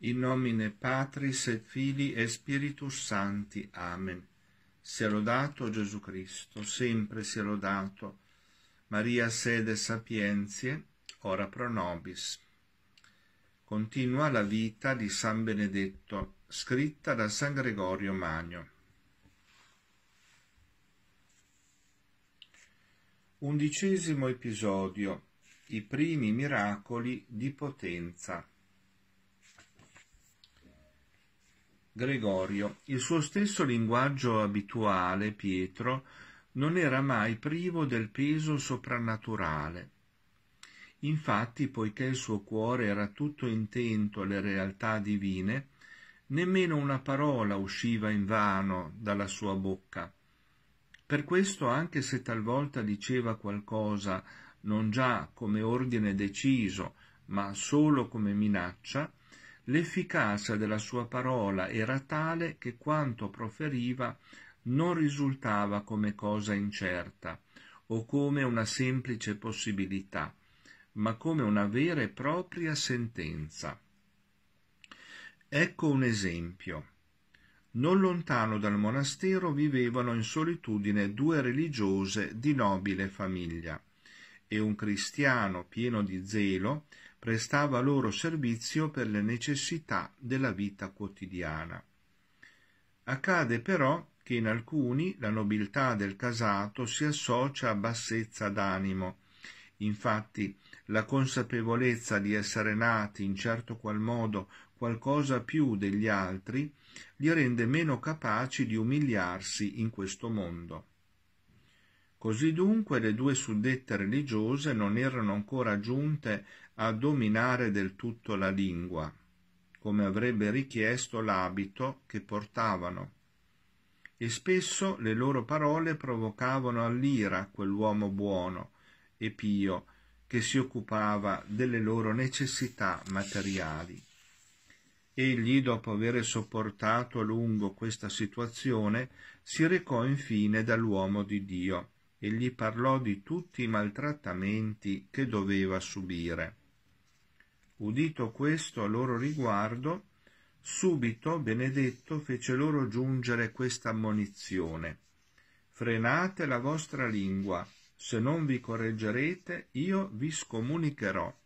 In nomine Patris et Fili e Spiritus Santi. Amen. Sia lodato Gesù Cristo, sempre sia lodato. Maria sede sapientiae, ora pro nobis. Continua la vita di San Benedetto, scritta da San Gregorio Magno. Undicesimo episodio. I primi miracoli di potenza. Gregorio, il suo stesso linguaggio abituale, Pietro, non era mai privo del peso soprannaturale. Infatti, poiché il suo cuore era tutto intento alle realtà divine, nemmeno una parola usciva in vano dalla sua bocca. Per questo, anche se talvolta diceva qualcosa non già come ordine deciso, ma solo come minaccia, l'efficacia della sua parola era tale che quanto proferiva non risultava come cosa incerta o come una semplice possibilità, ma come una vera e propria sentenza. Ecco un esempio. Non lontano dal monastero vivevano in solitudine due religiose di nobile famiglia e un cristiano pieno di zelo prestava loro servizio per le necessità della vita quotidiana. Accade però che in alcuni la nobiltà del casato si associa a bassezza d'animo. Infatti, la consapevolezza di essere nati in certo qual modo qualcosa più degli altri li rende meno capaci di umiliarsi in questo mondo. Così dunque le due suddette religiose non erano ancora giunte a dominare del tutto la lingua, come avrebbe richiesto l'abito che portavano. E spesso le loro parole provocavano all'ira quell'uomo buono e pio che si occupava delle loro necessità materiali. Egli, dopo aver sopportato a lungo questa situazione, si recò infine dall'uomo di Dio e gli parlò di tutti i maltrattamenti che doveva subire. Udito questo a loro riguardo, subito Benedetto fece loro giungere questa ammonizione. Frenate la vostra lingua, se non vi correggerete io vi scomunicherò.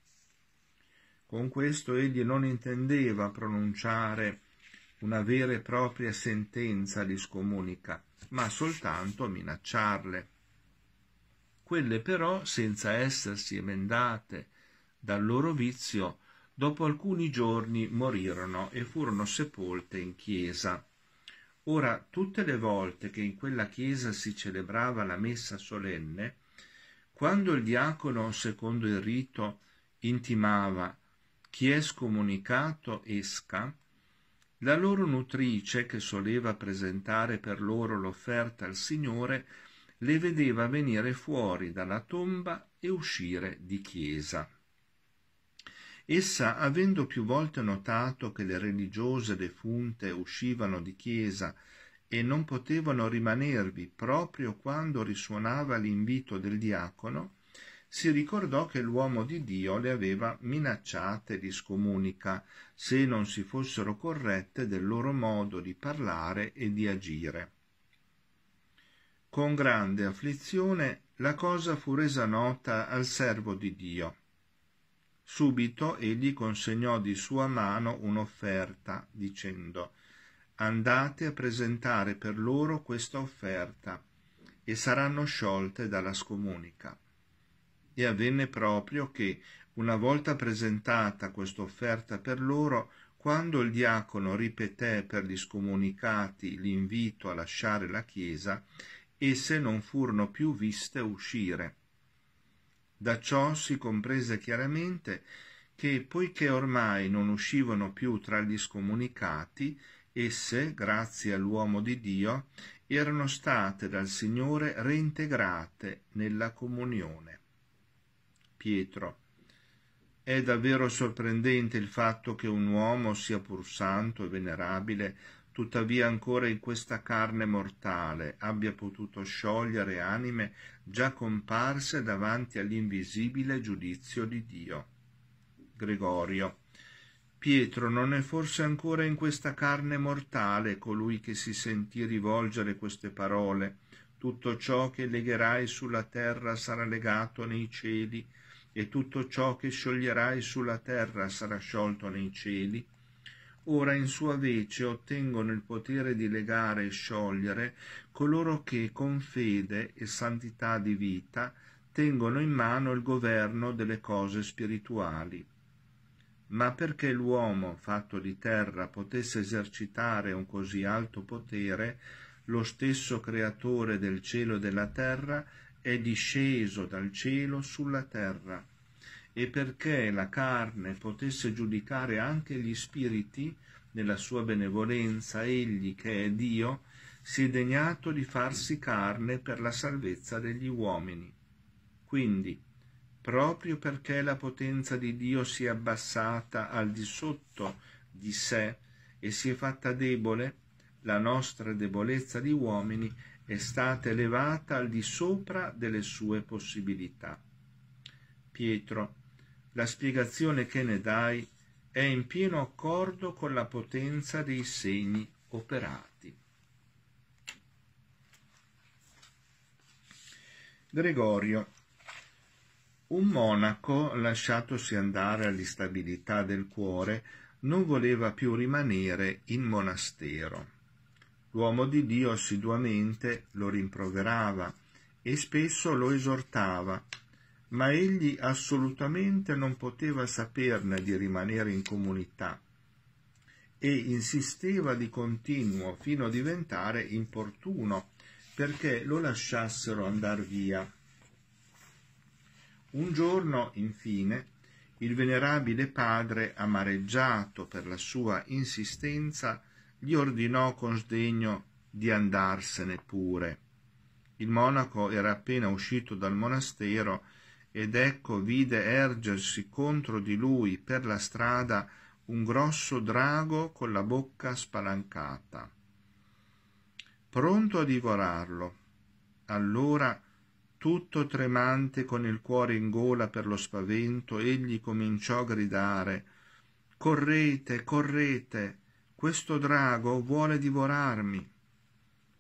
Con questo egli non intendeva pronunciare una vera e propria sentenza di scomunica, ma soltanto minacciarle quelle però, senza essersi emendate dal loro vizio, dopo alcuni giorni morirono e furono sepolte in chiesa. Ora, tutte le volte che in quella chiesa si celebrava la messa solenne, quando il diacono, secondo il rito, intimava chi è scomunicato esca, la loro nutrice, che soleva presentare per loro l'offerta al Signore, le vedeva venire fuori dalla tomba e uscire di chiesa. Essa, avendo più volte notato che le religiose defunte uscivano di chiesa e non potevano rimanervi proprio quando risuonava l'invito del diacono, si ricordò che l'uomo di Dio le aveva minacciate di scomunica se non si fossero corrette del loro modo di parlare e di agire con grande afflizione la cosa fu resa nota al servo di Dio. Subito egli consegnò di sua mano un'offerta, dicendo Andate a presentare per loro questa offerta, e saranno sciolte dalla scomunica. E avvenne proprio che, una volta presentata quest'offerta per loro, quando il diacono ripeté per gli scomunicati l'invito a lasciare la chiesa, esse non furono più viste uscire. Da ciò si comprese chiaramente che, poiché ormai non uscivano più tra gli scomunicati, esse, grazie all'uomo di Dio, erano state dal Signore reintegrate nella comunione. Pietro. È davvero sorprendente il fatto che un uomo sia pur santo e venerabile, tuttavia ancora in questa carne mortale abbia potuto sciogliere anime già comparse davanti all'invisibile giudizio di Dio. Gregorio. Pietro non è forse ancora in questa carne mortale colui che si sentì rivolgere queste parole. Tutto ciò che legherai sulla terra sarà legato nei cieli, e tutto ciò che scioglierai sulla terra sarà sciolto nei cieli. Ora in sua vece ottengono il potere di legare e sciogliere coloro che con fede e santità di vita tengono in mano il governo delle cose spirituali. Ma perché l'uomo fatto di terra potesse esercitare un così alto potere, lo stesso creatore del cielo e della terra è disceso dal cielo sulla terra e perché la carne potesse giudicare anche gli spiriti, nella sua benevolenza, egli che è Dio, si è degnato di farsi carne per la salvezza degli uomini. Quindi, proprio perché la potenza di Dio si è abbassata al di sotto di sé e si è fatta debole, la nostra debolezza di uomini è stata elevata al di sopra delle sue possibilità. Pietro la spiegazione che ne dai è in pieno accordo con la potenza dei segni operati. Gregorio. Un monaco, lasciatosi andare all'instabilità del cuore, non voleva più rimanere in monastero. L'uomo di Dio assiduamente lo rimproverava e spesso lo esortava ma egli assolutamente non poteva saperne di rimanere in comunità e insisteva di continuo fino a diventare importuno perché lo lasciassero andar via. Un giorno, infine, il venerabile padre, amareggiato per la sua insistenza, gli ordinò con sdegno di andarsene pure. Il monaco era appena uscito dal monastero ed ecco vide ergersi contro di lui per la strada un grosso drago con la bocca spalancata, pronto a divorarlo. Allora, tutto tremante con il cuore in gola per lo spavento, egli cominciò a gridare Correte, correte, questo drago vuole divorarmi.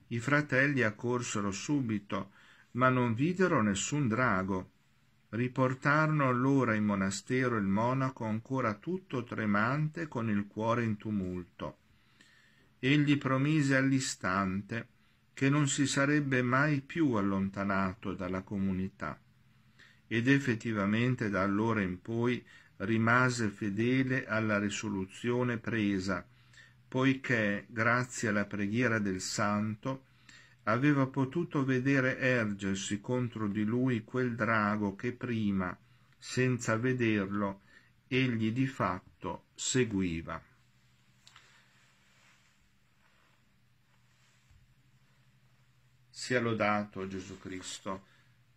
I fratelli accorsero subito, ma non videro nessun drago riportarono allora in monastero il monaco ancora tutto tremante con il cuore in tumulto. Egli promise all'istante che non si sarebbe mai più allontanato dalla comunità ed effettivamente da allora in poi rimase fedele alla risoluzione presa, poiché, grazie alla preghiera del santo, aveva potuto vedere ergersi contro di lui quel drago che prima, senza vederlo, egli di fatto seguiva. Sia lodato Gesù Cristo,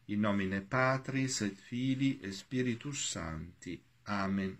in nomine Patris et Fili e Spiritus Santi. Amen.